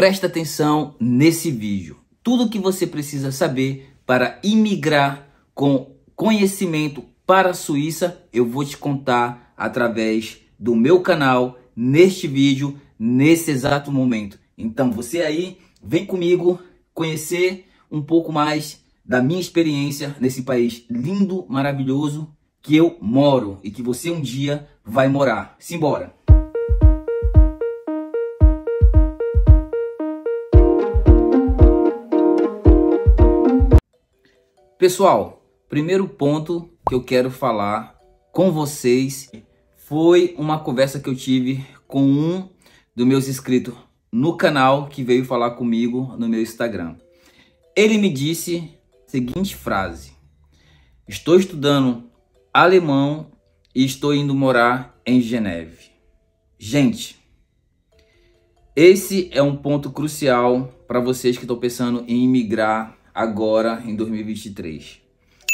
Presta atenção nesse vídeo. Tudo o que você precisa saber para imigrar com conhecimento para a Suíça, eu vou te contar através do meu canal, neste vídeo, nesse exato momento. Então você aí, vem comigo conhecer um pouco mais da minha experiência nesse país lindo, maravilhoso que eu moro e que você um dia vai morar. Simbora! Pessoal, primeiro ponto que eu quero falar com vocês foi uma conversa que eu tive com um dos meus inscritos no canal que veio falar comigo no meu Instagram. Ele me disse a seguinte frase: Estou estudando alemão e estou indo morar em Geneve. Gente, esse é um ponto crucial para vocês que estão pensando em imigrar agora em 2023.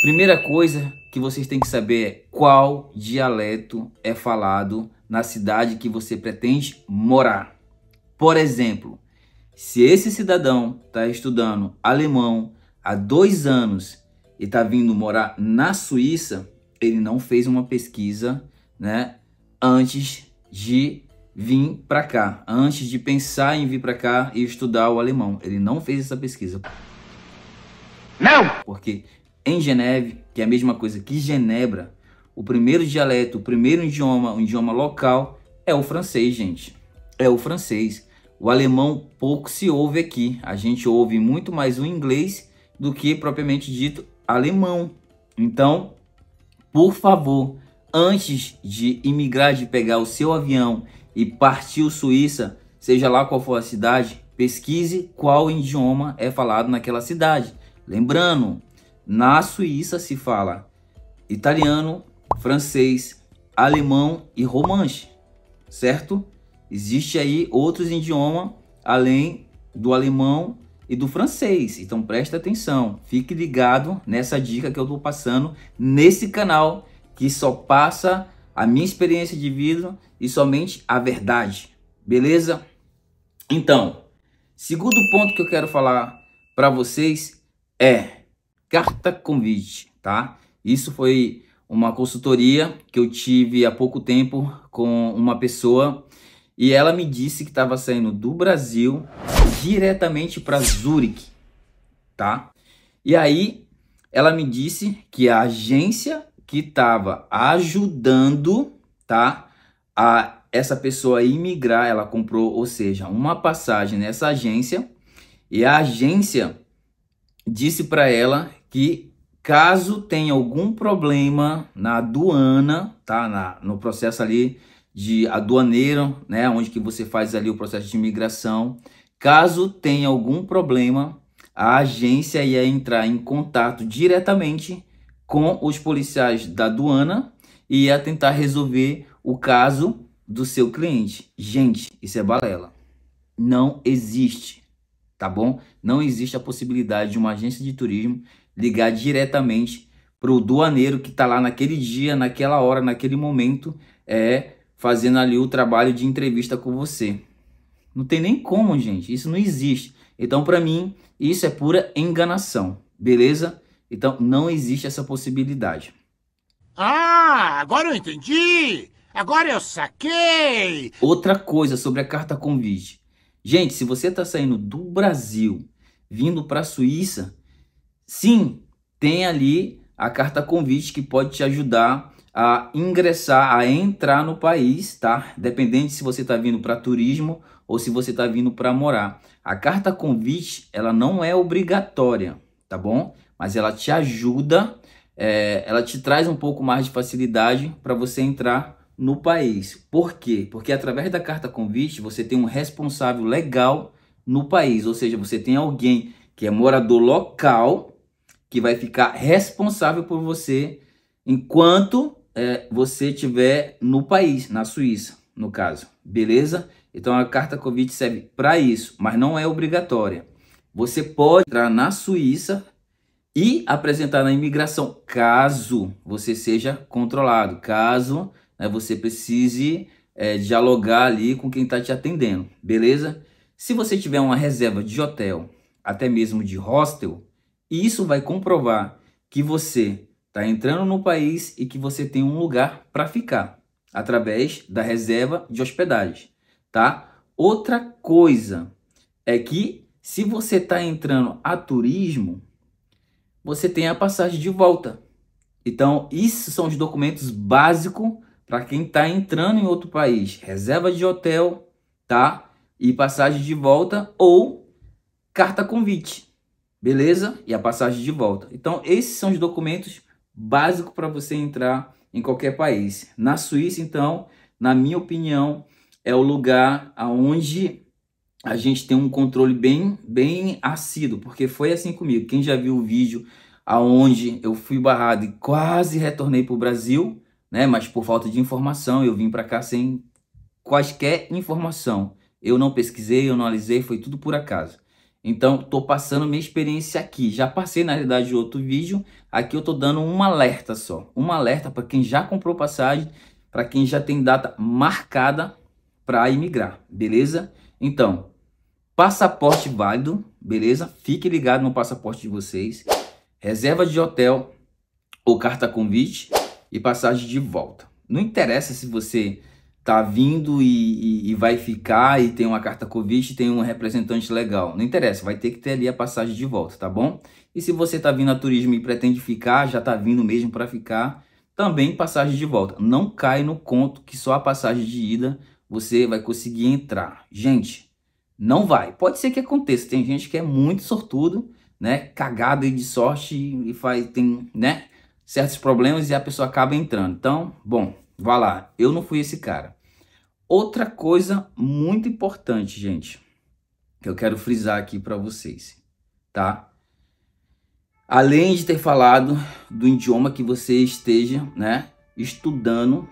Primeira coisa que vocês têm que saber é qual dialeto é falado na cidade que você pretende morar. Por exemplo, se esse cidadão está estudando alemão há dois anos e está vindo morar na Suíça, ele não fez uma pesquisa né, antes de vir para cá, antes de pensar em vir para cá e estudar o alemão. Ele não fez essa pesquisa. Não! Porque em Geneve, que é a mesma coisa que Genebra, o primeiro dialeto, o primeiro idioma, o idioma local é o francês, gente. É o francês. O alemão pouco se ouve aqui. A gente ouve muito mais o inglês do que propriamente dito alemão. Então, por favor, antes de imigrar, de pegar o seu avião e partir o Suíça, seja lá qual for a cidade, pesquise qual idioma é falado naquela cidade. Lembrando, na Suíça se fala italiano, francês, alemão e romanche, certo? Existe aí outros idiomas além do alemão e do francês. Então presta atenção, fique ligado nessa dica que eu estou passando nesse canal que só passa a minha experiência de vida e somente a verdade, beleza? Então, segundo ponto que eu quero falar para vocês é carta convite, tá? Isso foi uma consultoria que eu tive há pouco tempo com uma pessoa e ela me disse que estava saindo do Brasil diretamente para Zurique, tá? E aí ela me disse que a agência que estava ajudando, tá, a essa pessoa imigrar, ela comprou, ou seja, uma passagem nessa agência e a agência disse para ela que caso tenha algum problema na aduana, tá, na, no processo ali de aduaneiro, né, onde que você faz ali o processo de imigração, caso tenha algum problema, a agência ia entrar em contato diretamente com os policiais da aduana e ia tentar resolver o caso do seu cliente. Gente, isso é balela. Não existe tá bom? Não existe a possibilidade de uma agência de turismo ligar diretamente para o doaneiro que está lá naquele dia, naquela hora, naquele momento, é fazendo ali o trabalho de entrevista com você. Não tem nem como, gente. Isso não existe. Então, para mim, isso é pura enganação, beleza? Então, não existe essa possibilidade. Ah, agora eu entendi! Agora eu saquei! Outra coisa sobre a carta convite. Gente, se você está saindo do Brasil, vindo para a Suíça, sim, tem ali a carta convite que pode te ajudar a ingressar, a entrar no país, tá? Dependente se você está vindo para turismo ou se você está vindo para morar. A carta convite, ela não é obrigatória, tá bom? Mas ela te ajuda, é, ela te traz um pouco mais de facilidade para você entrar no país. Por quê? Porque através da carta convite você tem um responsável legal no país, ou seja, você tem alguém que é morador local que vai ficar responsável por você enquanto é, você estiver no país, na Suíça, no caso. Beleza? Então a carta convite serve para isso, mas não é obrigatória. Você pode entrar na Suíça e apresentar na imigração caso você seja controlado, caso né, você precise é, dialogar ali com quem está te atendendo, beleza? Se você tiver uma reserva de hotel, até mesmo de hostel, isso vai comprovar que você está entrando no país e que você tem um lugar para ficar através da reserva de hospedagem, tá? Outra coisa é que se você está entrando a turismo, você tem a passagem de volta. Então, isso são os documentos básicos para quem está entrando em outro país, reserva de hotel, tá? E passagem de volta ou carta convite, beleza? E a passagem de volta. Então, esses são os documentos básicos para você entrar em qualquer país. Na Suíça, então, na minha opinião, é o lugar aonde a gente tem um controle bem, bem assíduo, porque foi assim comigo. Quem já viu o vídeo aonde eu fui barrado e quase retornei para o Brasil, né? Mas por falta de informação, eu vim para cá sem quaisquer informação. Eu não pesquisei, eu não analisei, foi tudo por acaso. Então, estou passando minha experiência aqui. Já passei na realidade outro vídeo. Aqui eu estou dando um alerta só. Um alerta para quem já comprou passagem, para quem já tem data marcada para imigrar, beleza? Então, passaporte válido, beleza? Fique ligado no passaporte de vocês. Reserva de hotel ou carta convite, e passagem de volta. Não interessa se você tá vindo e, e, e, vai ficar e tem uma carta Covid, tem um representante legal. Não interessa, vai ter que ter ali a passagem de volta, tá bom? E se você tá vindo a turismo e pretende ficar, já tá vindo mesmo para ficar, também passagem de volta. Não cai no conto que só a passagem de ida você vai conseguir entrar. Gente, não vai. Pode ser que aconteça. Tem gente que é muito sortudo, né? Cagado e de sorte e faz tem, né? certos problemas e a pessoa acaba entrando. Então, bom, vá lá. Eu não fui esse cara. Outra coisa muito importante, gente, que eu quero frisar aqui para vocês, tá? Além de ter falado do idioma que você esteja, né, estudando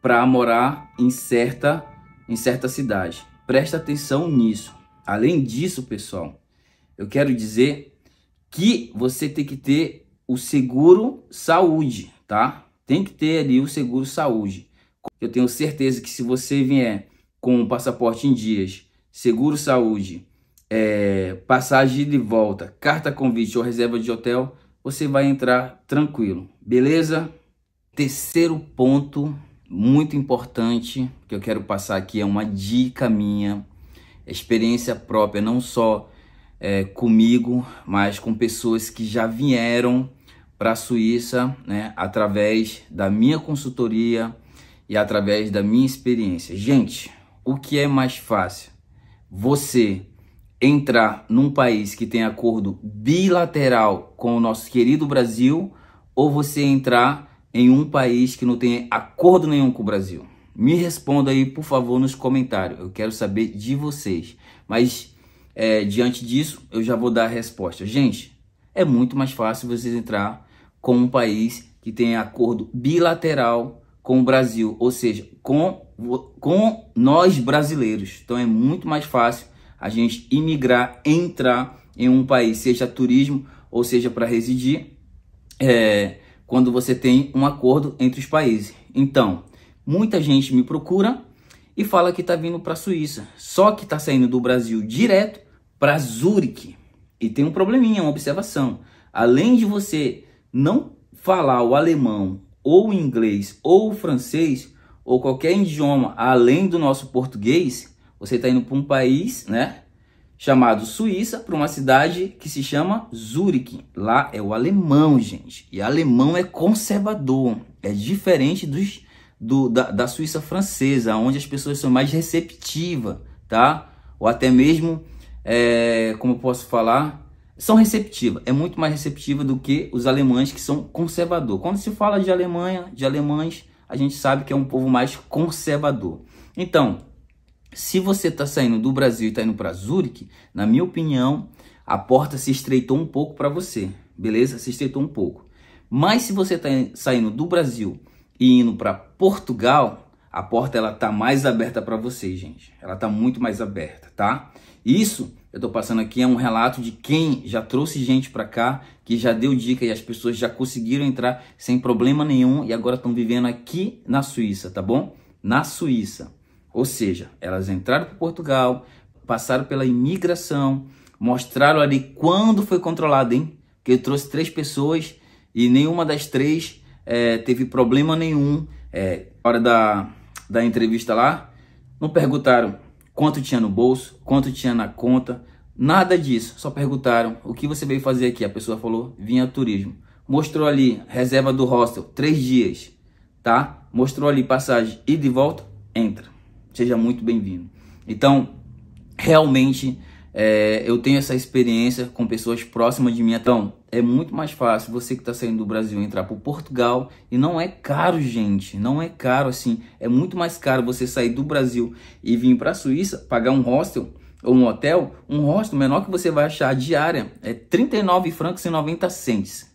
para morar em certa em certa cidade. Presta atenção nisso. Além disso, pessoal, eu quero dizer que você tem que ter o seguro saúde, tá? Tem que ter ali o seguro saúde. Eu tenho certeza que se você vier com o passaporte em dias, seguro saúde, é, passagem de volta, carta convite ou reserva de hotel, você vai entrar tranquilo, beleza? Terceiro ponto muito importante que eu quero passar aqui é uma dica minha, experiência própria, não só é, comigo, mas com pessoas que já vieram para a Suíça, né, através da minha consultoria e através da minha experiência. Gente, o que é mais fácil? Você entrar num país que tem acordo bilateral com o nosso querido Brasil ou você entrar em um país que não tem acordo nenhum com o Brasil? Me responda aí, por favor, nos comentários. Eu quero saber de vocês. Mas é, diante disso, eu já vou dar a resposta. Gente, é muito mais fácil vocês entrar com um país que tem acordo bilateral com o Brasil, ou seja, com, com nós brasileiros. Então é muito mais fácil a gente imigrar, entrar em um país, seja turismo ou seja para residir, é, quando você tem um acordo entre os países. Então, muita gente me procura e fala que está vindo para a Suíça, só que está saindo do Brasil direto para Zurique. E tem um probleminha, uma observação. Além de você não falar o alemão ou o inglês ou o francês ou qualquer idioma além do nosso português, você está indo para um país, né? Chamado Suíça, para uma cidade que se chama Zurich. Lá é o alemão, gente. E alemão é conservador. É diferente dos, do, da, da Suíça francesa, onde as pessoas são mais receptivas, tá? Ou até mesmo, é, como eu posso falar, são receptivas, é muito mais receptiva do que os alemães que são conservador. Quando se fala de Alemanha, de alemães, a gente sabe que é um povo mais conservador. Então, se você está saindo do Brasil e está indo para Zurique, na minha opinião, a porta se estreitou um pouco para você, beleza? Se estreitou um pouco. Mas se você está saindo do Brasil e indo para Portugal, a porta ela está mais aberta para você, gente. Ela está muito mais aberta, tá? Isso eu estou passando aqui é um relato de quem já trouxe gente para cá, que já deu dica e as pessoas já conseguiram entrar sem problema nenhum e agora estão vivendo aqui na Suíça, tá bom? Na Suíça. Ou seja, elas entraram para Portugal, passaram pela imigração, mostraram ali quando foi controlado, hein? Que eu trouxe três pessoas e nenhuma das três é, teve problema nenhum. É, hora da, da entrevista lá, não perguntaram quanto tinha no bolso, quanto tinha na conta, nada disso. Só perguntaram o que você veio fazer aqui. A pessoa falou: vinha turismo. Mostrou ali reserva do hostel, três dias, tá? Mostrou ali passagem ida e volta, entra. Seja muito bem-vindo. Então, realmente é, eu tenho essa experiência com pessoas próximas de mim. Então, é muito mais fácil você que está saindo do Brasil entrar para Portugal. E não é caro, gente. Não é caro assim. É muito mais caro você sair do Brasil e vir para a Suíça, pagar um hostel ou um hotel. Um hostel menor que você vai achar diária é 39 francos e 90 centes.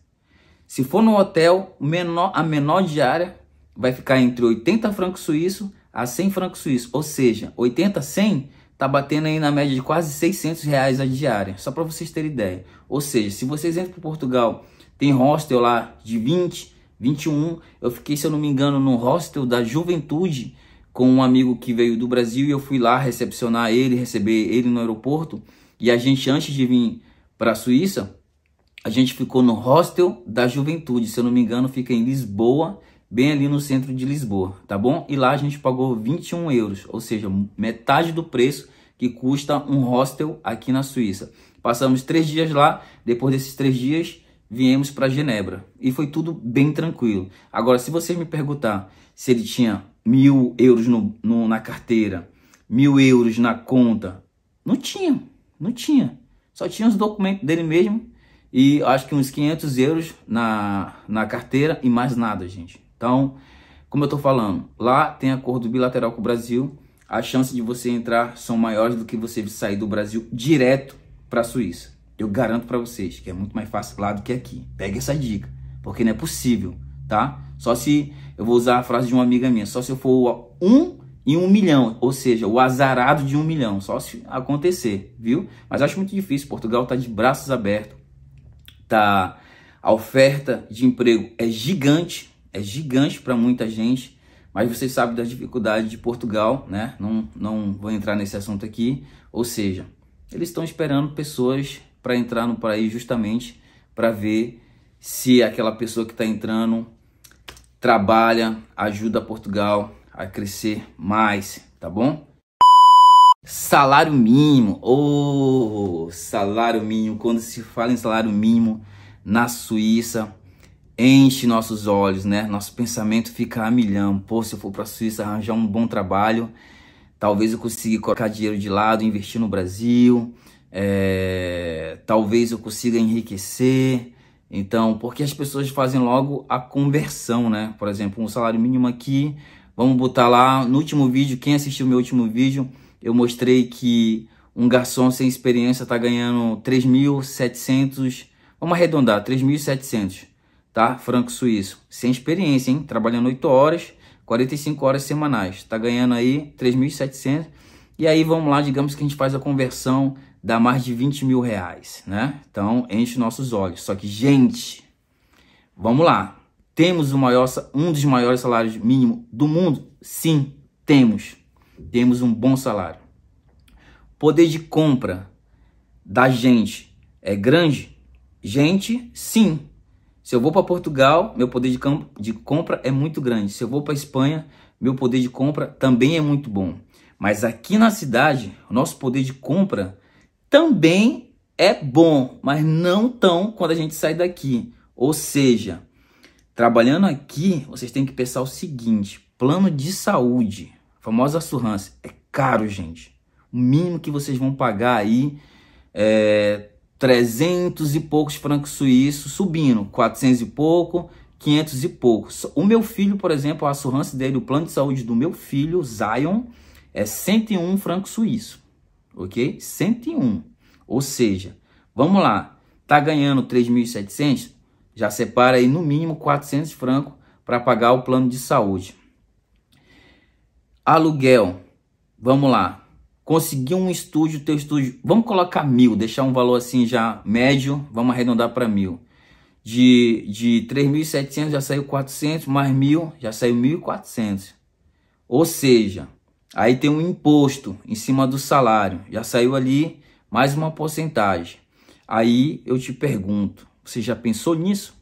Se for no hotel, menor, a menor diária vai ficar entre 80 francos suíços a 100 francos suíços. Ou seja, 80, 100 tá batendo aí na média de quase 600 reais a diária, só para vocês terem ideia. Ou seja, se vocês entram para Portugal, tem hostel lá de 20, 21. Eu fiquei, se eu não me engano, no hostel da Juventude com um amigo que veio do Brasil e eu fui lá recepcionar ele, receber ele no aeroporto. E a gente, antes de vir para a Suíça, a gente ficou no hostel da Juventude, se eu não me engano, fica em Lisboa bem ali no centro de Lisboa, tá bom? E lá a gente pagou 21 euros, ou seja, metade do preço que custa um hostel aqui na Suíça. Passamos três dias lá, depois desses três dias viemos para Genebra e foi tudo bem tranquilo. Agora, se você me perguntar se ele tinha mil euros no, no, na carteira, mil euros na conta, não tinha, não tinha. Só tinha os documentos dele mesmo e acho que uns 500 euros na, na carteira e mais nada, gente. Então, como eu estou falando, lá tem acordo bilateral com o Brasil, a chance de você entrar são maiores do que você sair do Brasil direto para a Suíça. Eu garanto para vocês que é muito mais fácil lá do que aqui. Pega essa dica, porque não é possível, tá? Só se, eu vou usar a frase de uma amiga minha, só se eu for um em um milhão, ou seja, o azarado de um milhão, só se acontecer, viu? Mas acho muito difícil, Portugal tá de braços abertos, tá... A oferta de emprego é gigante, é gigante para muita gente, mas vocês sabem da dificuldade de Portugal, né? Não, não vou entrar nesse assunto aqui. Ou seja, eles estão esperando pessoas para entrar no país justamente para ver se aquela pessoa que está entrando trabalha, ajuda Portugal a crescer mais, tá bom? Salário mínimo, ô oh, salário mínimo, quando se fala em salário mínimo na Suíça, enche nossos olhos, né? Nosso pensamento fica a milhão. Pô, se eu for para a Suíça arranjar um bom trabalho, talvez eu consiga colocar dinheiro de lado, investir no Brasil, é... talvez eu consiga enriquecer. Então, porque as pessoas fazem logo a conversão, né? Por exemplo, um salário mínimo aqui, vamos botar lá no último vídeo, quem assistiu meu último vídeo, eu mostrei que um garçom sem experiência está ganhando 3.700, vamos arredondar, 3.700 tá? Franco suíço, sem experiência, hein? Trabalhando 8 horas, 45 horas semanais. Tá ganhando aí 3.700. E aí vamos lá, digamos que a gente faz a conversão, dá mais de 20 mil reais, né? Então enche nossos olhos. Só que, gente, vamos lá. Temos o maior, um dos maiores salários mínimos do mundo? Sim, temos. Temos um bom salário. Poder de compra da gente é grande? Gente, sim se eu vou para Portugal, meu poder de, de compra é muito grande. Se eu vou para Espanha, meu poder de compra também é muito bom. Mas aqui na cidade, o nosso poder de compra também é bom, mas não tão quando a gente sai daqui. Ou seja, trabalhando aqui, vocês têm que pensar o seguinte: plano de saúde, famosa surrança, é caro, gente. O mínimo que vocês vão pagar aí é 300 e poucos francos suíços, subindo 400 e pouco, 500 e poucos. O meu filho, por exemplo, a assurance dele, o plano de saúde do meu filho, Zion, é 101 francos suíços, ok? 101. Ou seja, vamos lá, tá ganhando 3.700, já separa aí no mínimo 400 francos para pagar o plano de saúde. Aluguel, vamos lá, conseguir um estúdio, teu estúdio, vamos colocar mil, deixar um valor assim já médio, vamos arredondar para mil. De, de 3.700 já saiu 400, mais mil já saiu 1.400. Ou seja, aí tem um imposto em cima do salário, já saiu ali mais uma porcentagem. Aí eu te pergunto, você já pensou nisso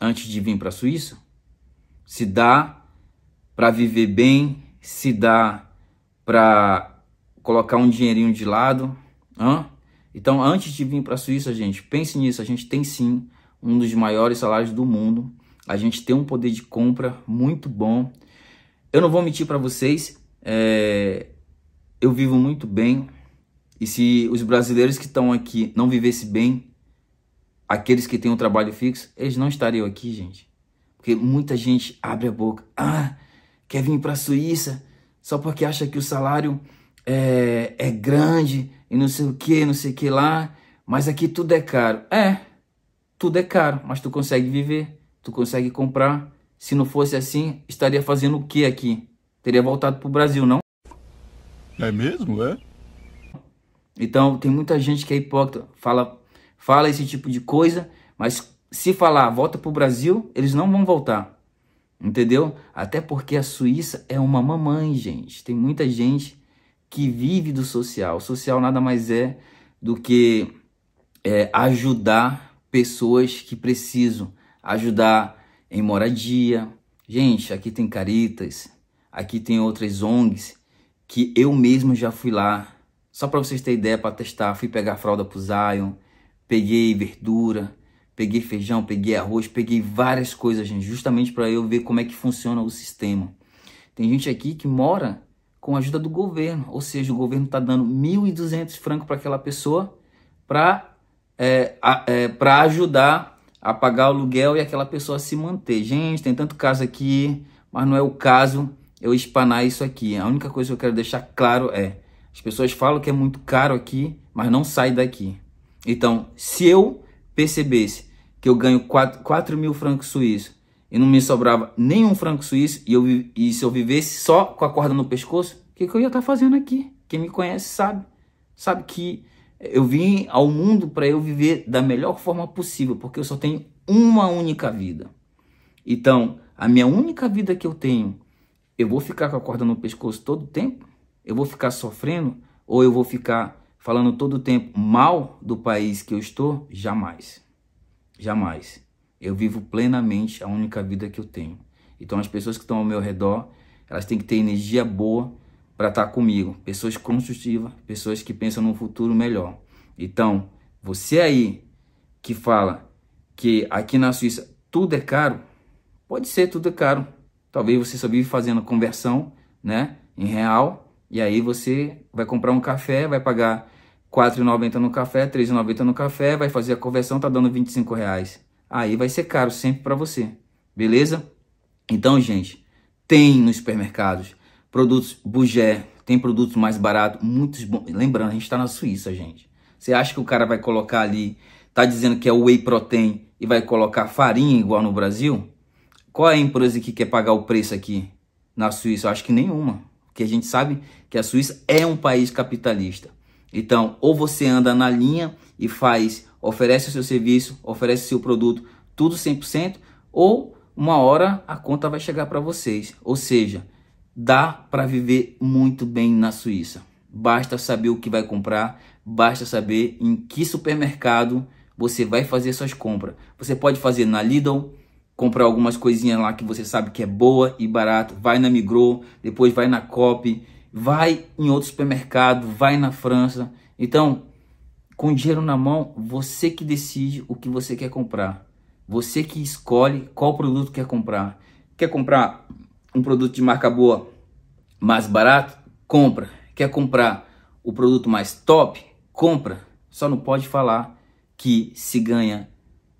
antes de vir para a Suíça? Se dá para viver bem, se dá para colocar um dinheirinho de lado. Hã? Então, antes de vir para a Suíça, gente, pense nisso. A gente tem sim um dos maiores salários do mundo. A gente tem um poder de compra muito bom. Eu não vou mentir para vocês, é... eu vivo muito bem. E se os brasileiros que estão aqui não vivessem bem, aqueles que têm um trabalho fixo, eles não estariam aqui, gente. Porque muita gente abre a boca. Ah, quer vir para a Suíça só porque acha que o salário é, é grande e não sei o que, não sei o que lá, mas aqui tudo é caro. É, tudo é caro, mas tu consegue viver, tu consegue comprar. Se não fosse assim, estaria fazendo o que aqui? Teria voltado pro Brasil, não? É mesmo, é? Então, tem muita gente que é hipócrita, fala, fala esse tipo de coisa, mas se falar volta pro Brasil, eles não vão voltar. Entendeu? Até porque a Suíça é uma mamãe, gente. Tem muita gente que vive do social. O social nada mais é do que é, ajudar pessoas que precisam, ajudar em moradia. Gente, aqui tem Caritas, aqui tem outras ONGs que eu mesmo já fui lá, só para vocês terem ideia, para testar, fui pegar fralda pro Zion, peguei verdura, peguei feijão, peguei arroz, peguei várias coisas, gente, justamente para eu ver como é que funciona o sistema. Tem gente aqui que mora com a ajuda do governo. Ou seja, o governo está dando 1.200 francos para aquela pessoa para é, é, ajudar a pagar o aluguel e aquela pessoa se manter. Gente, tem tanto caso aqui, mas não é o caso eu espanar isso aqui. A única coisa que eu quero deixar claro é: as pessoas falam que é muito caro aqui, mas não sai daqui. Então, se eu percebesse que eu ganho 4, 4 mil francos suíços e não me sobrava nenhum franco suíço e, eu, e se eu vivesse só com a corda no pescoço, o que, que eu ia estar tá fazendo aqui? Quem me conhece sabe, sabe que eu vim ao mundo para eu viver da melhor forma possível, porque eu só tenho uma única vida. Então, a minha única vida que eu tenho, eu vou ficar com a corda no pescoço todo o tempo? Eu vou ficar sofrendo? Ou eu vou ficar falando todo o tempo mal do país que eu estou? Jamais. Jamais. Eu vivo plenamente a única vida que eu tenho. Então as pessoas que estão ao meu redor, elas têm que ter energia boa para estar tá comigo. Pessoas construtivas, pessoas que pensam num futuro melhor. Então, você aí que fala que aqui na Suíça tudo é caro, pode ser tudo é caro. Talvez você só vive fazendo conversão, né, em real, e aí você vai comprar um café, vai pagar 4,90 no café, 3,90 no café, vai fazer a conversão, tá dando 25 reais aí vai ser caro sempre para você, beleza? Então, gente, tem nos supermercados produtos Bugé, tem produtos mais baratos, muitos bons. Lembrando, a gente está na Suíça, gente. Você acha que o cara vai colocar ali, tá dizendo que é whey protein e vai colocar farinha igual no Brasil? Qual é a empresa que quer pagar o preço aqui na Suíça? Eu acho que nenhuma, porque a gente sabe que a Suíça é um país capitalista. Então, ou você anda na linha e faz oferece o seu serviço, oferece o seu produto, tudo 100%, ou uma hora a conta vai chegar para vocês. Ou seja, dá para viver muito bem na Suíça. Basta saber o que vai comprar, basta saber em que supermercado você vai fazer suas compras. Você pode fazer na Lidl, comprar algumas coisinhas lá que você sabe que é boa e barato, vai na Migros, depois vai na Coop, vai em outro supermercado, vai na França. Então, com dinheiro na mão, você que decide o que você quer comprar. Você que escolhe qual produto quer comprar. Quer comprar um produto de marca boa mais barato? Compra. Quer comprar o produto mais top? Compra. Só não pode falar que se ganha,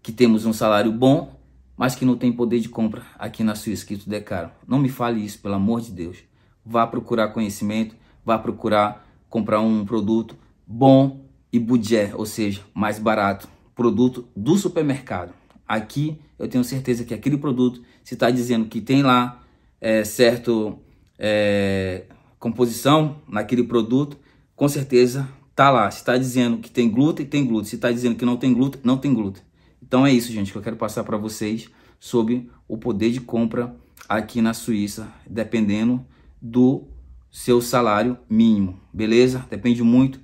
que temos um salário bom, mas que não tem poder de compra aqui na Suíça, que tudo é caro. Não me fale isso, pelo amor de Deus. Vá procurar conhecimento, vá procurar comprar um produto bom, e budget, ou seja, mais barato, produto do supermercado. Aqui eu tenho certeza que aquele produto, se está dizendo que tem lá é, certo é, composição naquele produto, com certeza tá lá. Se está dizendo que tem glúten, tem glúten. Se está dizendo que não tem glúten, não tem glúten. Então é isso, gente, que eu quero passar para vocês sobre o poder de compra aqui na Suíça, dependendo do seu salário mínimo, beleza? Depende muito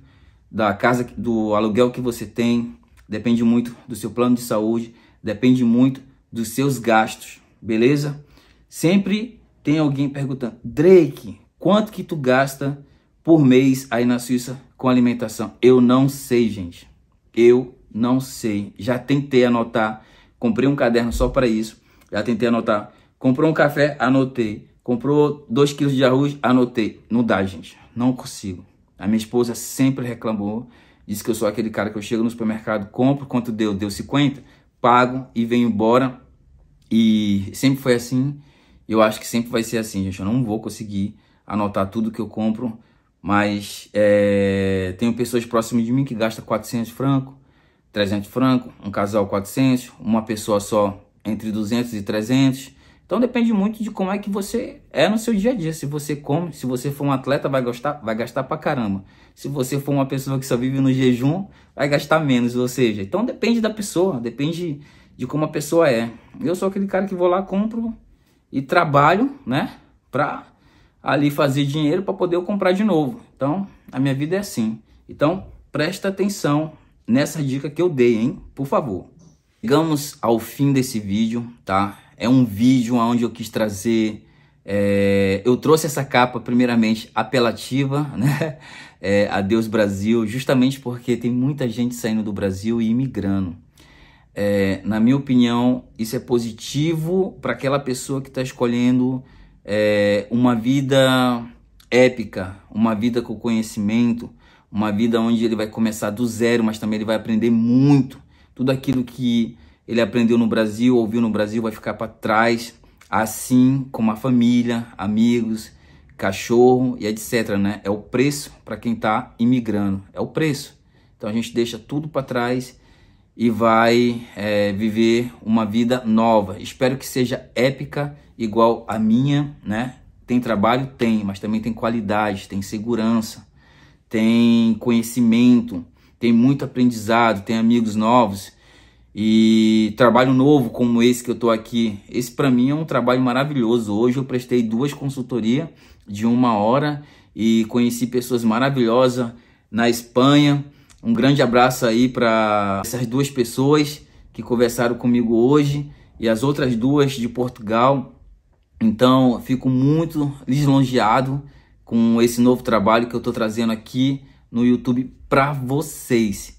da casa, do aluguel que você tem, depende muito do seu plano de saúde, depende muito dos seus gastos, beleza? Sempre tem alguém perguntando, Drake, quanto que tu gasta por mês aí na Suíça com alimentação? Eu não sei, gente. Eu não sei. Já tentei anotar, comprei um caderno só para isso. Já tentei anotar. Comprou um café, anotei. Comprou 2 quilos de arroz, anotei. Não dá, gente. Não consigo. A minha esposa sempre reclamou, disse que eu sou aquele cara que eu chego no supermercado, compro quanto deu, deu 50, pago e venho embora. E sempre foi assim. Eu acho que sempre vai ser assim, gente. Eu não vou conseguir anotar tudo que eu compro, mas é, tenho pessoas próximas de mim que gastam 400 franco, 300 franco, um casal 400, uma pessoa só entre 200 e 300. Então depende muito de como é que você é no seu dia a dia. Se você come, se você for um atleta, vai gastar, vai gastar pra caramba. Se você for uma pessoa que só vive no jejum, vai gastar menos. Ou seja, então depende da pessoa, depende de como a pessoa é. Eu sou aquele cara que vou lá, compro e trabalho, né? Pra ali fazer dinheiro para poder eu comprar de novo. Então, a minha vida é assim. Então, presta atenção nessa dica que eu dei, hein? Por favor. Chegamos ao fim desse vídeo, tá? é um vídeo onde eu quis trazer. É, eu trouxe essa capa, primeiramente, apelativa, né? É, Adeus Brasil, justamente porque tem muita gente saindo do Brasil e imigrando. É, na minha opinião, isso é positivo para aquela pessoa que está escolhendo é, uma vida épica, uma vida com conhecimento, uma vida onde ele vai começar do zero, mas também ele vai aprender muito. Tudo aquilo que ele aprendeu no Brasil, ouviu no Brasil, vai ficar para trás, assim como a família, amigos, cachorro e etc, né? É o preço para quem está imigrando, é o preço. Então a gente deixa tudo para trás e vai é, viver uma vida nova. Espero que seja épica, igual a minha, né? Tem trabalho? Tem, mas também tem qualidade, tem segurança, tem conhecimento, tem muito aprendizado, tem amigos novos, e trabalho novo como esse que eu estou aqui, esse para mim é um trabalho maravilhoso. Hoje eu prestei duas consultorias de uma hora e conheci pessoas maravilhosas na Espanha. Um grande abraço aí para essas duas pessoas que conversaram comigo hoje e as outras duas de Portugal. Então, fico muito lisonjeado com esse novo trabalho que eu estou trazendo aqui no YouTube para vocês.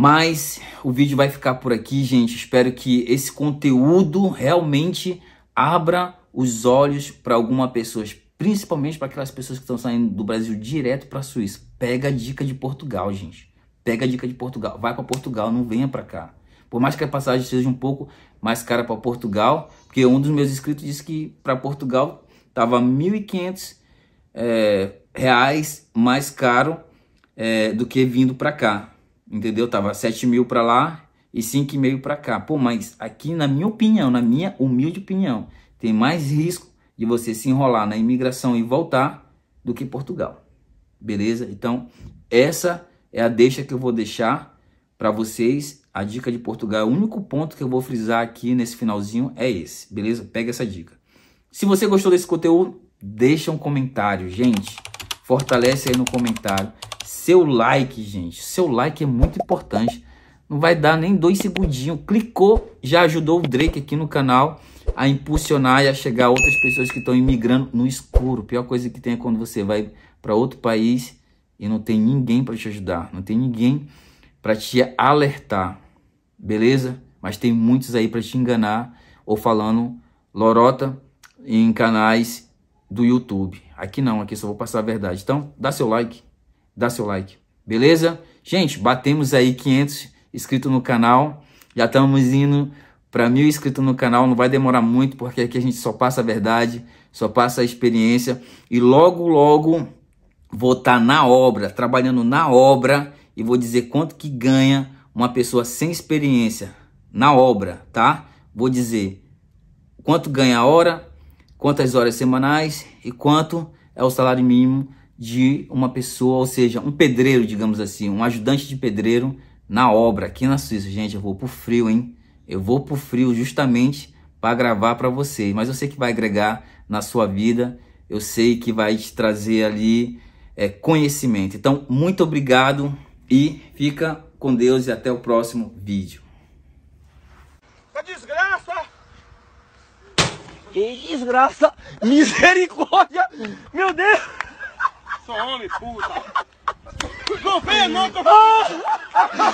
Mas o vídeo vai ficar por aqui, gente. Espero que esse conteúdo realmente abra os olhos para algumas pessoas, principalmente para aquelas pessoas que estão saindo do Brasil direto para a Suíça. Pega a dica de Portugal, gente. Pega a dica de Portugal. Vai para Portugal, não venha para cá. Por mais que a passagem seja um pouco mais cara para Portugal, porque um dos meus inscritos disse que para Portugal estava 1.500 é, reais mais caro é, do que vindo para cá. Entendeu? Tava 7 mil para lá e 5,5 para cá. Pô, mas aqui, na minha opinião, na minha humilde opinião, tem mais risco de você se enrolar na imigração e voltar do que Portugal. Beleza? Então, essa é a deixa que eu vou deixar para vocês. A dica de Portugal, o único ponto que eu vou frisar aqui nesse finalzinho é esse, beleza? Pega essa dica. Se você gostou desse conteúdo, deixa um comentário, gente. Fortalece aí no comentário. Seu like, gente. Seu like é muito importante. Não vai dar nem dois segundinhos. Clicou, já ajudou o Drake aqui no canal a impulsionar e a chegar outras pessoas que estão imigrando no escuro. pior coisa que tem é quando você vai para outro país e não tem ninguém para te ajudar, não tem ninguém para te alertar, beleza? Mas tem muitos aí para te enganar ou falando lorota em canais do YouTube. Aqui não, aqui só vou passar a verdade. Então, dá seu like dá seu like, beleza? Gente, batemos aí 500 inscritos no canal, já estamos indo para mil inscritos no canal, não vai demorar muito, porque aqui a gente só passa a verdade, só passa a experiência, e logo, logo vou estar tá na obra, trabalhando na obra, e vou dizer quanto que ganha uma pessoa sem experiência na obra, tá? Vou dizer quanto ganha a hora, quantas horas semanais e quanto é o salário mínimo de uma pessoa, ou seja, um pedreiro, digamos assim, um ajudante de pedreiro na obra aqui na Suíça. Gente, eu vou pro frio, hein? Eu vou pro frio justamente para gravar para vocês, mas eu sei que vai agregar na sua vida, eu sei que vai te trazer ali é, conhecimento. Então, muito obrigado e fica com Deus e até o próximo vídeo. Que desgraça! Que desgraça! Misericórdia! Meu Deus! Sou homem, puta. Governo, tô...